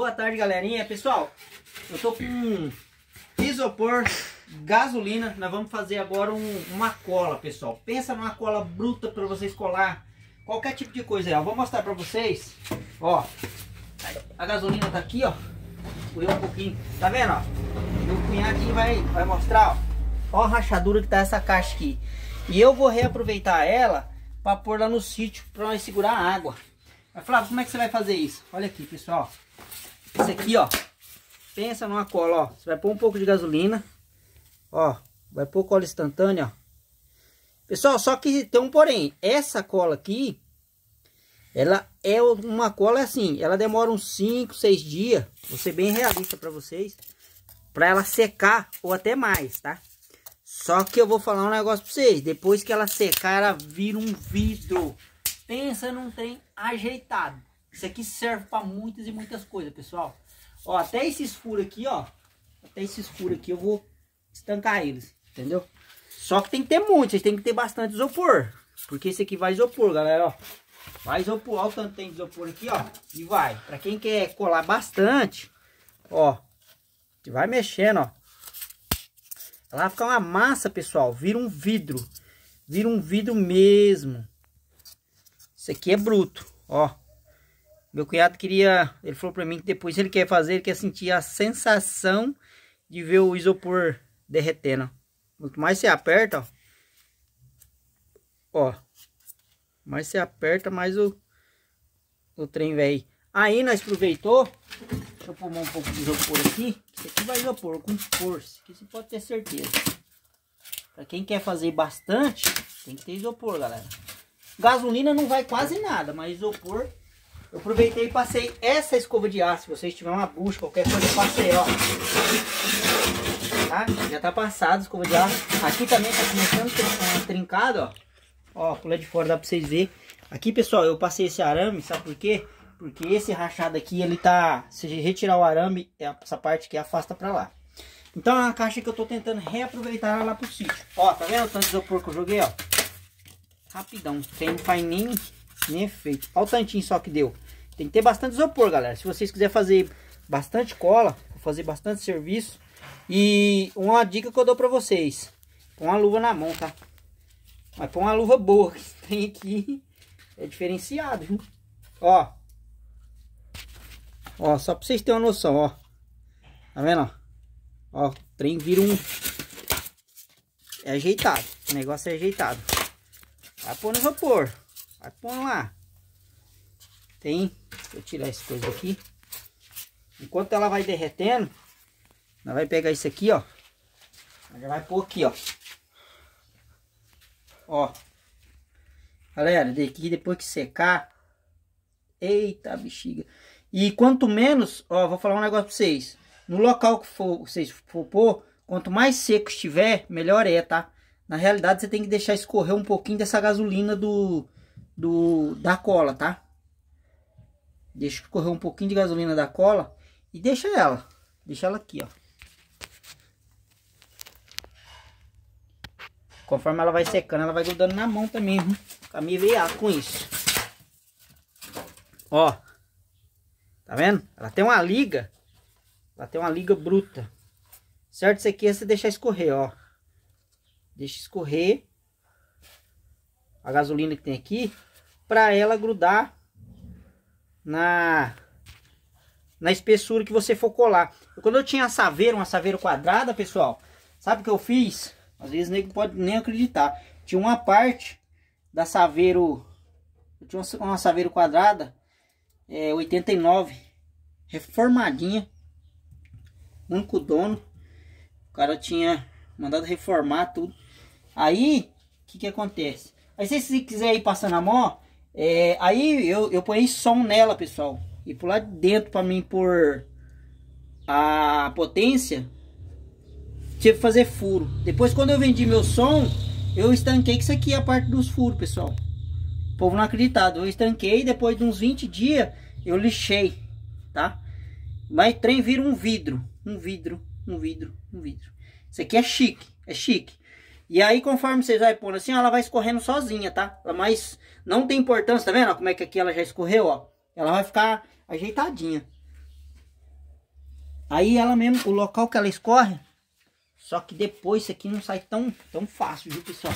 Boa tarde, galerinha. Pessoal, eu tô com isopor, gasolina. Nós vamos fazer agora um, uma cola, pessoal. Pensa numa cola bruta para vocês colar qualquer tipo de coisa. Eu vou mostrar para vocês. Ó, a gasolina tá aqui, ó. Correu um pouquinho. Tá vendo, ó? Meu cunhadinho vai, vai mostrar, ó. Ó a rachadura que tá essa caixa aqui. E eu vou reaproveitar ela para pôr lá no sítio para nós segurar a água. Mas Flávio, como é que você vai fazer isso? Olha aqui, pessoal. Isso aqui, ó. Pensa numa cola, ó. Você vai pôr um pouco de gasolina. Ó. Vai pôr cola instantânea, ó. Pessoal, só que tem um porém. Essa cola aqui, ela é uma cola assim. Ela demora uns 5, 6 dias. Vou ser bem realista pra vocês. Pra ela secar ou até mais, tá? Só que eu vou falar um negócio pra vocês. Depois que ela secar, ela vira um vidro. Pensa num trem ajeitado. Isso aqui serve para muitas e muitas coisas, pessoal. Ó, até esses furos aqui, ó. Até esses furos aqui eu vou estancar eles, entendeu? Só que tem que ter muito, vocês tem que ter bastante isopor. Porque esse aqui vai isopor, galera, ó. Vai isopor, ó o tanto tem de isopor aqui, ó. E vai. Pra quem quer colar bastante, ó. Vai mexendo, ó. Ela vai ficar uma massa, pessoal. Vira um vidro. Vira um vidro mesmo. Isso aqui é bruto, ó. Meu cunhado queria, ele falou para mim que depois ele quer fazer, ele quer sentir a sensação de ver o isopor derretendo. Quanto mais você aperta, ó, ó mais você aperta, mais o, o trem velho. Aí nós aproveitou, deixa eu pôr um pouco de isopor aqui, Isso aqui vai isopor com força, que você pode ter certeza. Para quem quer fazer bastante, tem que ter isopor, galera. Gasolina não vai quase nada, mas isopor eu aproveitei e passei essa escova de aço. Se vocês tiverem uma bucha, qualquer coisa, eu passei, ó. Tá? Já tá passado a escova de aço. Aqui também tá começando a trincado, ó. Ó, pula de fora, dá pra vocês verem. Aqui, pessoal, eu passei esse arame, sabe por quê? Porque esse rachado aqui, ele tá... Se retirar o arame, é, essa parte aqui afasta pra lá. Então é uma caixa que eu tô tentando reaproveitar lá pro sítio. Ó, tá vendo o tanto de isopor que eu joguei, ó? Rapidão, sem não faz nem nem efeito. Olha o tantinho só que deu. Tem que ter bastante isopor, galera. Se vocês quiserem fazer bastante cola, fazer bastante serviço. E uma dica que eu dou pra vocês. Põe uma luva na mão, tá? Mas põe uma luva boa que tem aqui. É diferenciado, viu? Ó. Ó, só pra vocês terem uma noção, ó. Tá vendo, ó? Ó, trem vira um... É ajeitado. O negócio é ajeitado. Vai pôr no vapor. Vai pôr lá. Tem, deixa eu tirar essa coisa aqui. Enquanto ela vai derretendo, nós vai pegar isso aqui, ó. Ela vai pôr aqui, ó. Ó. Galera, daqui depois que secar. Eita bexiga. E quanto menos, ó, vou falar um negócio pra vocês. No local que for, vocês for pôr, quanto mais seco estiver, melhor é, tá? Na realidade, você tem que deixar escorrer um pouquinho dessa gasolina do, do, da cola, tá? Deixa correr um pouquinho de gasolina da cola e deixa ela. Deixa ela aqui, ó. Conforme ela vai secando, ela vai grudando na mão também, viu? Pra me vear com isso. Ó. Tá vendo? Ela tem uma liga. Ela tem uma liga bruta. Certo? Isso aqui é você deixar escorrer, ó. Deixa escorrer. A gasolina que tem aqui para ela grudar na na espessura que você for colar. Quando eu tinha a saveira, uma saveira quadrada, pessoal, sabe o que eu fiz? Às vezes nem pode nem acreditar. Tinha uma parte da eu tinha uma saveira quadrada, é, 89, reformadinha, único dono. O cara tinha mandado reformar tudo. Aí, o que que acontece? Aí se você quiser ir passando a mão, é, aí eu, eu ponho som nela, pessoal. E por lá de dentro para mim por a potência, tive que fazer furo. Depois quando eu vendi meu som, eu estanquei que isso aqui é a parte dos furos, pessoal. O povo não acreditado. Eu estanquei depois de uns 20 dias, eu lixei, tá? Mas trem vira um vidro, um vidro, um vidro, um vidro. Isso aqui é chique, é chique. E aí, conforme vocês vai pondo assim, ó, ela vai escorrendo sozinha, tá? Mas não tem importância, tá vendo? Ó, como é que aqui ela já escorreu, ó. Ela vai ficar ajeitadinha. Aí ela mesmo, o local que ela escorre, só que depois isso aqui não sai tão, tão fácil, viu, pessoal?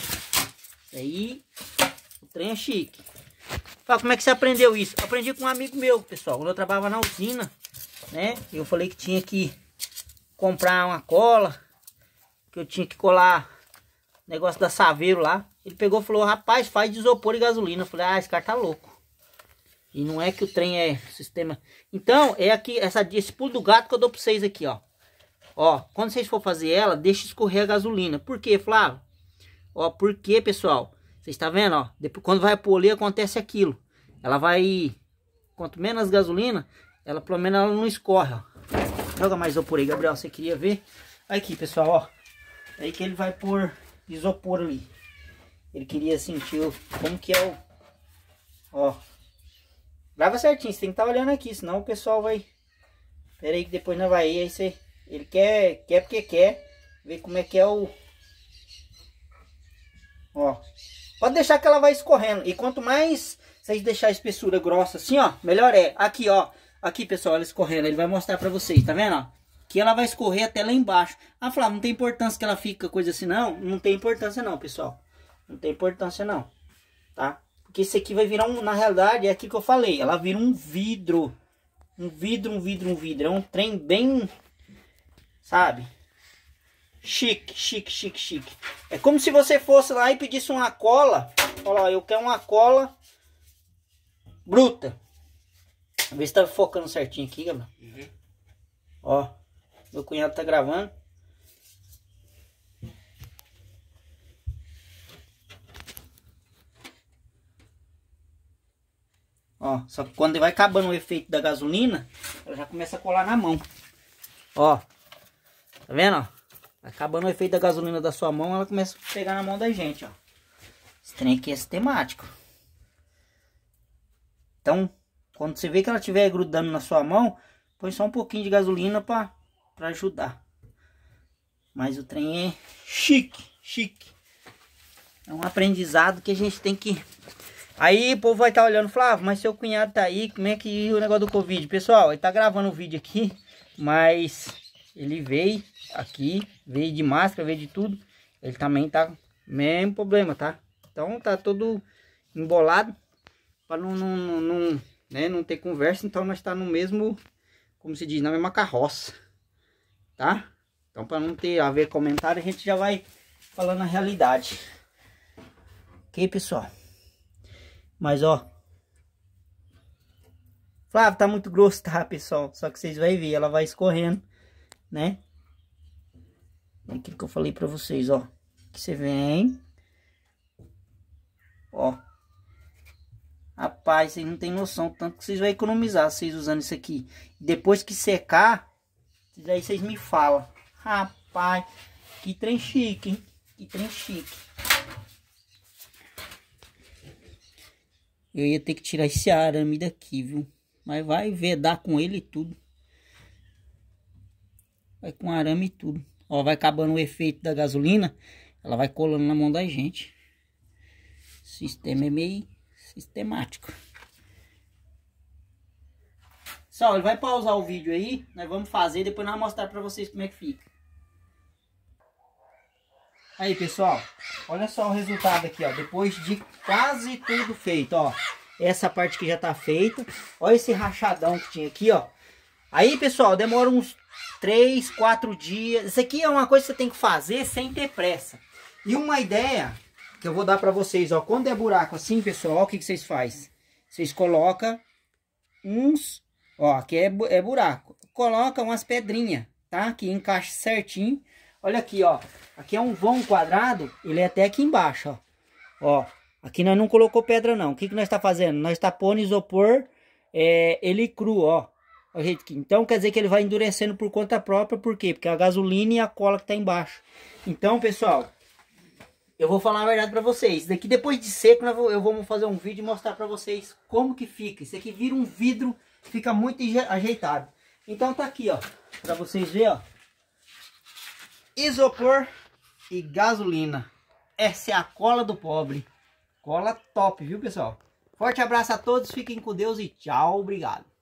Aí, o trem é chique. Fala, como é que você aprendeu isso? aprendi com um amigo meu, pessoal. Quando eu trabalhava na usina, né? Eu falei que tinha que comprar uma cola. Que eu tinha que colar negócio da Saveiro lá. Ele pegou e falou, rapaz, faz de isopor e gasolina. Eu falei, ah, esse cara tá louco. E não é que o trem é sistema. Então, é aqui, essa, esse pulo do gato que eu dou pra vocês aqui, ó. Ó, quando vocês for fazer ela, deixa escorrer a gasolina. Por quê, Flávio? Ó, porque, pessoal, vocês tá vendo, ó. Depois, quando vai polir, acontece aquilo. Ela vai, quanto menos gasolina, ela pelo menos ela não escorre, ó. Joga mais isopor aí, Gabriel, você queria ver? Aqui, pessoal, ó. É aí que ele vai pôr isopor ali. Ele queria sentir como que é o... Ó. Grava certinho, você tem que estar tá olhando aqui, senão o pessoal vai... Pera aí que depois não vai ir, aí você... Ele quer, quer porque quer, ver como é que é o... Ó. Pode deixar que ela vai escorrendo. E quanto mais vocês deixar a espessura grossa assim, ó, melhor é. Aqui, ó. Aqui, pessoal, ela escorrendo. Ele vai mostrar pra vocês, tá vendo, ó? que ela vai escorrer até lá embaixo. Ah, Flávio, não tem importância que ela fica coisa assim, não? Não tem importância não, pessoal. Não tem importância não, tá? Porque isso aqui vai virar um, na realidade, é aqui que eu falei, ela vira um vidro. Um vidro, um vidro, um vidro. É um trem bem, sabe? Chique, chique, chique, chique. É como se você fosse lá e pedisse uma cola. Olha lá, eu quero uma cola bruta. Vê se tá focando certinho aqui, Gabriel. Uhum. Ó. Meu cunhado tá gravando. Ó, só que quando vai acabando o efeito da gasolina, ela já começa a colar na mão. Ó, tá vendo, ó? Acabando o efeito da gasolina da sua mão, ela começa a pegar na mão da gente, ó. Esse trem aqui é sistemático. Então, quando você vê que ela estiver grudando na sua mão, põe só um pouquinho de gasolina pra para ajudar. Mas o trem é chique, chique. É um aprendizado que a gente tem que. Aí o povo vai estar tá olhando, Flávio, mas seu cunhado tá aí, como é que o negócio do Covid? Pessoal, ele tá gravando o vídeo aqui, mas ele veio aqui, veio de máscara, veio de tudo. Ele também tá mesmo problema, tá? Então tá todo embolado para não, não, não, não, né, não ter conversa. Então nós tá no mesmo, como se diz, na mesma carroça tá? Então, para não ter a ver comentário, a gente já vai falando a realidade. Ok, pessoal? Mas, ó. Flávio, tá muito grosso, tá, pessoal? Só que vocês vão ver, ela vai escorrendo, né? É aquilo que eu falei pra vocês, ó. Que você vem. Ó. Rapaz, vocês não tem noção tanto que vocês vão economizar vocês usando isso aqui. Depois que secar, aí vocês me falam. Rapaz, que trem chique, hein? Que trem chique. Eu ia ter que tirar esse arame daqui, viu? Mas vai vedar com ele tudo. Vai com arame e tudo. Ó, vai acabando o efeito da gasolina. Ela vai colando na mão da gente. O sistema é meio sistemático. Pessoal, ele vai pausar o vídeo aí, nós vamos fazer, depois nós vamos mostrar pra vocês como é que fica. Aí, pessoal, olha só o resultado aqui, ó, depois de quase tudo feito, ó. Essa parte que já tá feita, olha esse rachadão que tinha aqui, ó. Aí, pessoal, demora uns 3, 4 dias. Isso aqui é uma coisa que você tem que fazer sem ter pressa. E uma ideia que eu vou dar pra vocês, ó. Quando é buraco assim, pessoal, o que, que vocês fazem? Vocês colocam uns Ó, aqui é, bu é buraco. Coloca umas pedrinhas, tá? Que encaixa certinho. Olha aqui, ó. Aqui é um vão quadrado, ele é até aqui embaixo, ó. Ó, aqui nós não colocou pedra não. O que, que nós está fazendo? Nós está pondo isopor, é, ele cru, ó. Então quer dizer que ele vai endurecendo por conta própria, por quê? Porque a gasolina e a cola que está embaixo. Então, pessoal, eu vou falar a verdade pra vocês. Daqui depois de seco eu vou fazer um vídeo e mostrar pra vocês como que fica. Isso aqui vira um vidro, fica muito ajeitado. Então tá aqui, ó. Pra vocês verem, ó. Isopor e gasolina. Essa é a cola do pobre. Cola top, viu pessoal? Forte abraço a todos, fiquem com Deus e tchau, obrigado.